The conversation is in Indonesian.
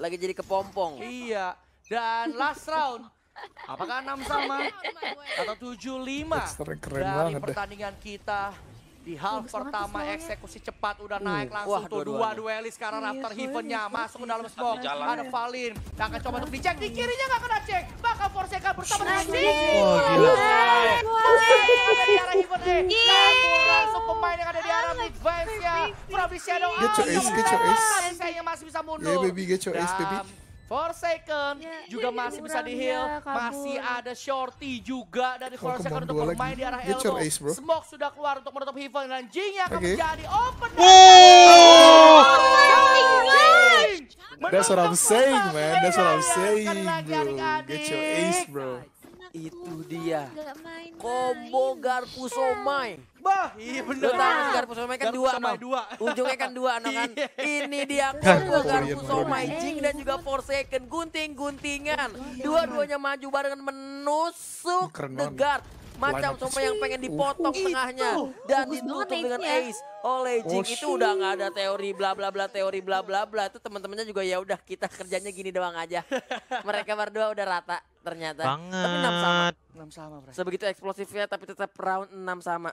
Lagi jadi kepompong. Iya. Dan last round. Apakah enam sama atau lima dari pertandingan deh. kita di half Bagus pertama eksekusi cepat udah hmm. naik langsung Wah, tuh dua, dua duelis sekarang iya, after heavennya masuk ke dalam iya, smoke ada Valin akan coba untuk dicek di kirinya nggak kena cek bakal Forseca bersama dengan Jing. Oh, gila pemain yang ada di arah mid vibes ya. provisi ada Get your ace, get your ace. Saya masih bisa mundur. Yeah baby, get your ace baby. Forsaken ya, juga masih bisa di heal, ya, masih ada Shorty juga dari oh, Forsaken untuk bermain lagi. di arah Elbow. Ace, bro. Smoke sudah keluar untuk menutup Heaven dan Jing akan okay. menjadi open. Oh! oh. That's what I'm saying, man. That's what I'm saying, bro. Get your ace, bro. Itu dia. Combo garpu somai. Bah, iya benar. Lu kan garpu somai kan dua, somai dua. Ujungnya kan dua, anak kan. Iya. Ini dia combo garpu somai jing dan juga second gunting-guntingan. Dua-duanya maju barengan menusuk the guard. Macam semua yang pengen dipotong itu. tengahnya. Dan ditutup dengan ace. Oleh oh, Jing oh, itu udah nggak ada teori bla bla bla teori bla bla bla itu teman-temannya juga ya udah kita kerjanya gini doang aja. Mereka berdua udah rata ternyata. Banget. Tapi 6 sama. enam sama, Sebegitu eksplosifnya tapi tetap round enam sama.